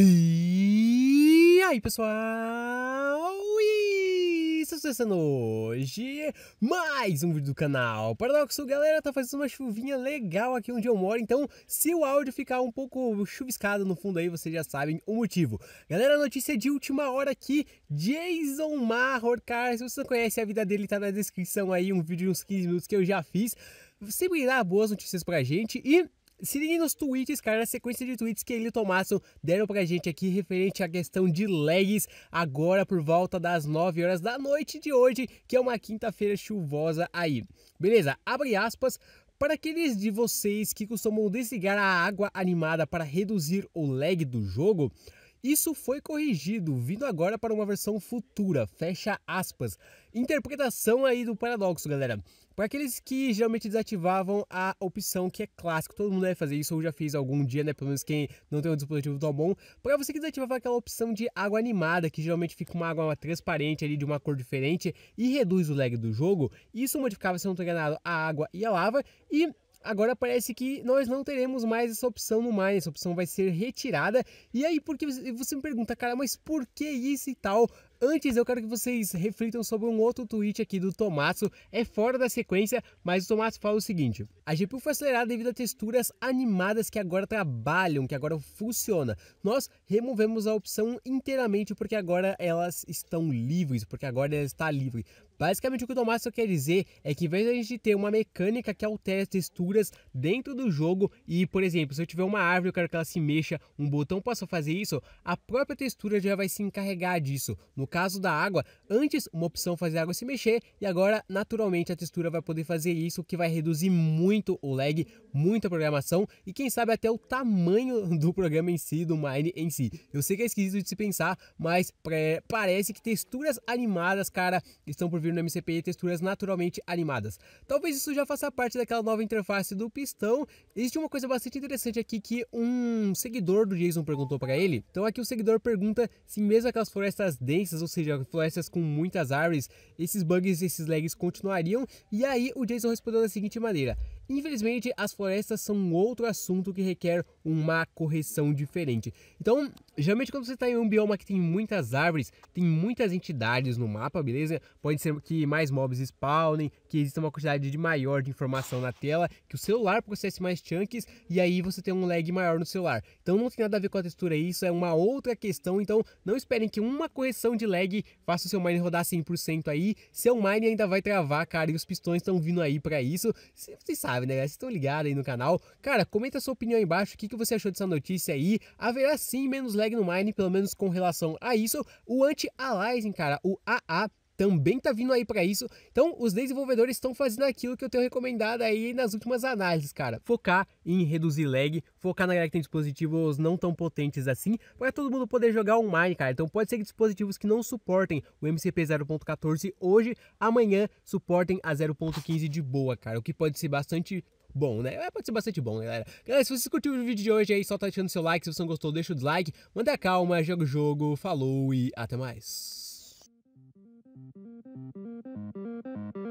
E aí, pessoal? E está começando hoje mais um vídeo do canal Paradoxo. Galera, tá fazendo uma chuvinha legal aqui onde eu moro, então se o áudio ficar um pouco chuviscado no fundo aí, vocês já sabem o motivo. Galera, notícia de última hora aqui, Jason Marror, cara, se você não conhece a vida dele, tá na descrição aí, um vídeo de uns 15 minutos que eu já fiz. Sempre dá boas notícias pra gente e se ligue nos tweets, cara, a sequência de tweets que ele e o Tomasso deram pra gente aqui referente à questão de lags, agora por volta das 9 horas da noite de hoje, que é uma quinta-feira chuvosa aí. Beleza, abre aspas, para aqueles de vocês que costumam desligar a água animada para reduzir o lag do jogo, isso foi corrigido, vindo agora para uma versão futura, fecha aspas. Interpretação aí do paradoxo, galera. Para aqueles que geralmente desativavam a opção que é clássico, todo mundo deve fazer isso, ou já fez algum dia, né? Pelo menos quem não tem um dispositivo tão bom. Para você que desativava aquela opção de água animada, que geralmente fica uma água transparente ali de uma cor diferente e reduz o lag do jogo, isso modificava, se não estou enganado, a água e a lava. E Agora parece que nós não teremos mais essa opção no Mine, essa opção vai ser retirada. E aí, porque você me pergunta, cara, mas por que isso e tal? Antes, eu quero que vocês reflitam sobre um outro tweet aqui do Tomasso. É fora da sequência, mas o Tomasso fala o seguinte: A GPU foi acelerada devido a texturas animadas que agora trabalham, que agora funciona. Nós removemos a opção inteiramente porque agora elas estão livres, porque agora ela está livre. Basicamente, o que o Tomasso quer dizer é que, em vez de a gente ter uma mecânica que altera as texturas dentro do jogo, e por exemplo, se eu tiver uma árvore, eu quero que ela se mexa, um botão possa fazer isso, a própria textura já vai se encarregar disso. No caso da água, antes uma opção fazer a água se mexer e agora naturalmente a textura vai poder fazer isso, que vai reduzir muito o lag, muito a programação e quem sabe até o tamanho do programa em si, do Mine em si. Eu sei que é esquisito de se pensar, mas parece que texturas animadas, cara, estão por vir no MCPE, texturas naturalmente animadas. Talvez isso já faça parte daquela nova interface do pistão. Existe uma coisa bastante interessante aqui que um seguidor do Jason perguntou para ele. Então aqui o seguidor pergunta se mesmo aquelas florestas densas florestas, ou seja, florestas com muitas árvores, esses bugs, esses lags continuariam. E aí o Jason respondeu da seguinte maneira: Infelizmente, as florestas são um outro assunto que requer uma correção diferente. Então, geralmente quando você está em um bioma que tem muitas árvores, tem muitas entidades no mapa, beleza? Pode ser que mais mobs spawnem, que exista uma quantidade de maior de informação na tela, que o celular processe mais chunks e aí você tem um lag maior no celular. Então não tem nada a ver com a textura isso, é uma outra questão, então não esperem que uma correção de lag faça o seu mine rodar 100% aí, seu mine ainda vai travar, cara, e os pistões estão vindo aí para isso, vocês sabem Abner, né? estão ligados aí no canal. Cara, comenta sua opinião aí embaixo, o que, que você achou dessa notícia aí. Haverá sim menos lag no mine, pelo menos com relação a isso. O anti-aliasing, cara, o AA, também tá vindo aí para isso. Então, os desenvolvedores estão fazendo aquilo que eu tenho recomendado aí nas últimas análises, cara. Focar em reduzir lag, focar na galera que tem dispositivos não tão potentes assim, para todo mundo poder jogar online, cara. Então, pode ser que dispositivos que não suportem o MCP 0.14 hoje, amanhã suportem a 0.15 de boa, cara. O que pode ser bastante bom, né? É, pode ser bastante bom, né, galera. Galera, se vocês curtiram o vídeo de hoje aí, só tá deixando seu like. Se você não gostou, deixa o dislike. Manda calma, joga o jogo, falou e até mais. Thank you.